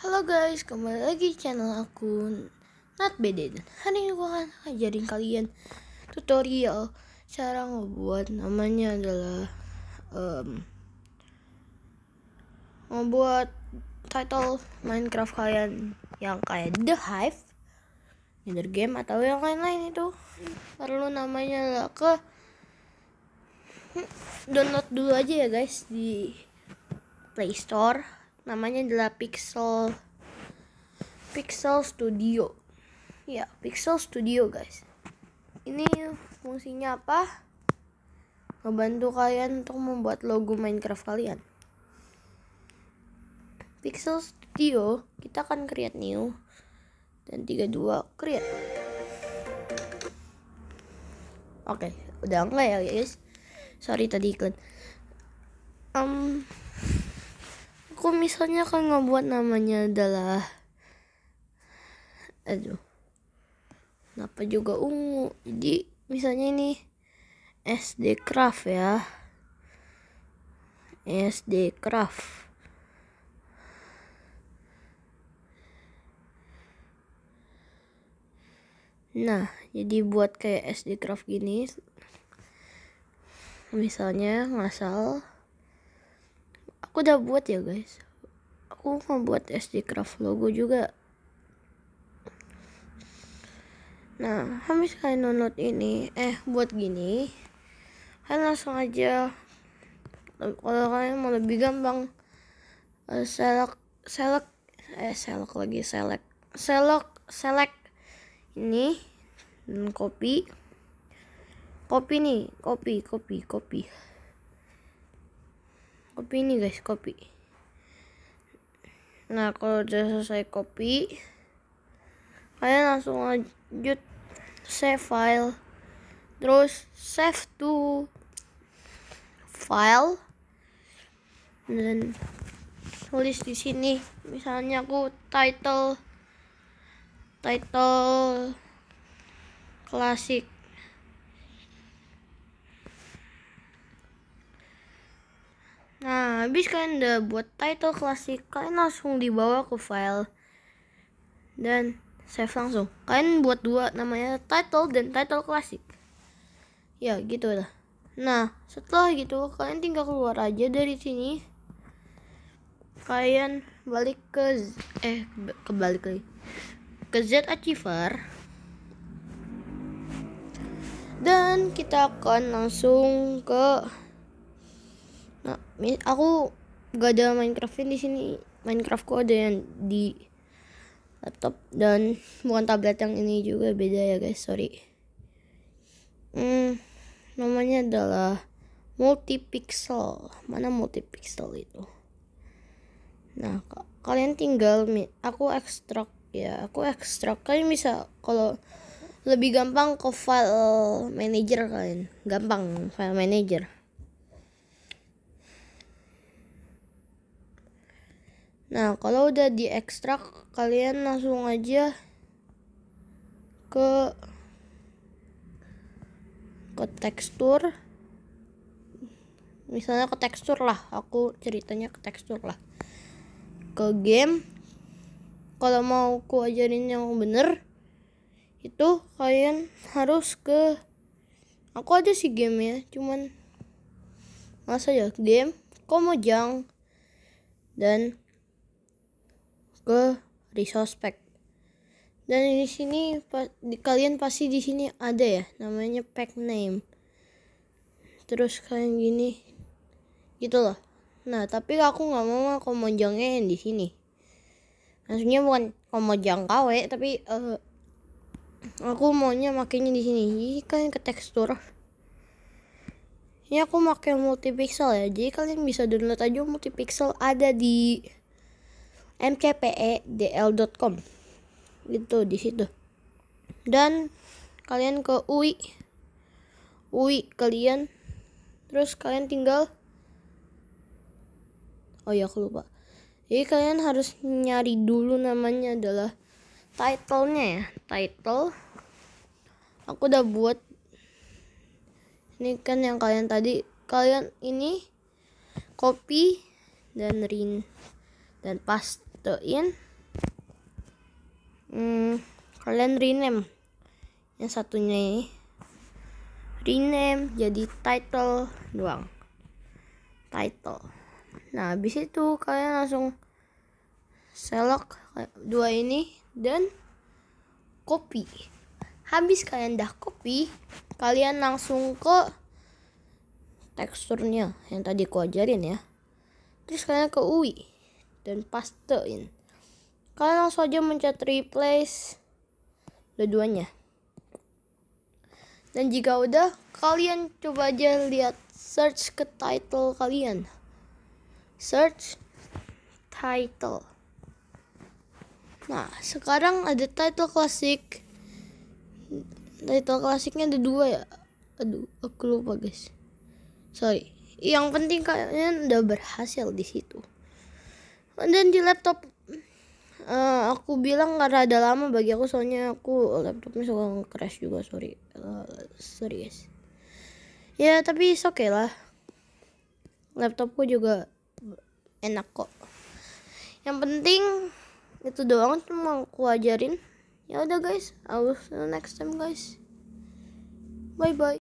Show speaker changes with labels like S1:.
S1: Halo guys, kembali lagi di channel aku Nat Dan hari ini gua akan ajarin kalian tutorial Cara ngebuat namanya adalah um, Ngebuat title Minecraft kalian yang kayak The Hive Nether Game atau yang lain-lain itu Perlu namanya adalah ke Download dulu aja ya guys di Play Store namanya adalah Pixel Pixel Studio ya Pixel Studio guys ini fungsinya apa Membantu kalian untuk membuat logo Minecraft kalian Pixel Studio kita akan create new dan 32 create oke okay, udah enggak ya guys sorry tadi iklan um, aku misalnya akan ngebuat namanya adalah aduh kenapa juga ungu jadi misalnya ini SD craft ya SD craft Nah, jadi buat kayak SD craft gini, misalnya ngasal aku udah buat ya guys aku mau buat SD craft logo juga nah habis kalian download ini eh buat gini kalian langsung aja kalau kalian mau lebih gampang eh, selek select eh select lagi selek select selek ini dan copy copy nih copy copy copy kopi ini guys kopi nah kalau udah selesai kopi kalian langsung lanjut save file terus save to file dan tulis di sini misalnya aku title title klasik Habis kalian udah buat title klasik, kalian langsung dibawa ke file dan save langsung. Kalian buat dua namanya title dan title klasik. Ya, gitu lah. Nah, setelah gitu kalian tinggal keluar aja dari sini. Kalian balik ke eh kebalik lagi. Ke Z Achiever. Dan kita akan langsung ke nah aku gak ada Minecraftin di sini Minecraftku ada yang di laptop dan bukan tablet yang ini juga beda ya guys sorry hmm, namanya adalah multipixel mana multipixel itu nah kalian tinggal aku ekstrak ya aku ekstrak kalian bisa kalau lebih gampang ke file manager kalian gampang file manager Nah, kalau udah diekstrak, kalian langsung aja ke ke tekstur. Misalnya ke tekstur lah, aku ceritanya ke tekstur lah. Ke game. Kalau mau ku ajarin yang bener itu kalian harus ke aku aja sih game ya, cuman masa ya game Komojang dan ke resource pack dan di sini di, kalian pasti di sini ada ya namanya pack name terus kalian gini gitu loh nah tapi aku nggak mau aku komonjongnya di sini maksudnya bukan mau jangkau ya tapi uh, aku maunya makainya di sini jadi kalian ke tekstur ini aku pakai multipixel ya jadi kalian bisa download aja multipixel ada di mcpedl.com gitu di situ dan kalian ke UI UI kalian terus kalian tinggal oh ya aku lupa jadi kalian harus nyari dulu namanya adalah titlenya ya title aku udah buat ini kan yang kalian tadi kalian ini copy dan rin dan paste satuin hmm, kalian rename yang satunya ini rename jadi title doang title nah habis itu kalian langsung selok dua ini dan copy habis kalian dah copy kalian langsung ke teksturnya yang tadi aku ajarin ya terus kalian ke UI dan pastein. Kalian langsung aja mencet replace dua-duanya. Dan jika udah, kalian coba aja lihat search ke title kalian. Search title. Nah, sekarang ada title klasik. Title klasiknya ada dua ya. Aduh, aku lupa guys. Sorry. Yang penting kalian udah berhasil di situ dan di laptop uh, aku bilang karena ada lama bagi aku soalnya aku laptopnya suka crash juga sorry uh, eh, serius ya tapi oke okay lah laptopku juga enak kok yang penting itu doang cuma aku ajarin ya udah guys I'll see you next time guys bye bye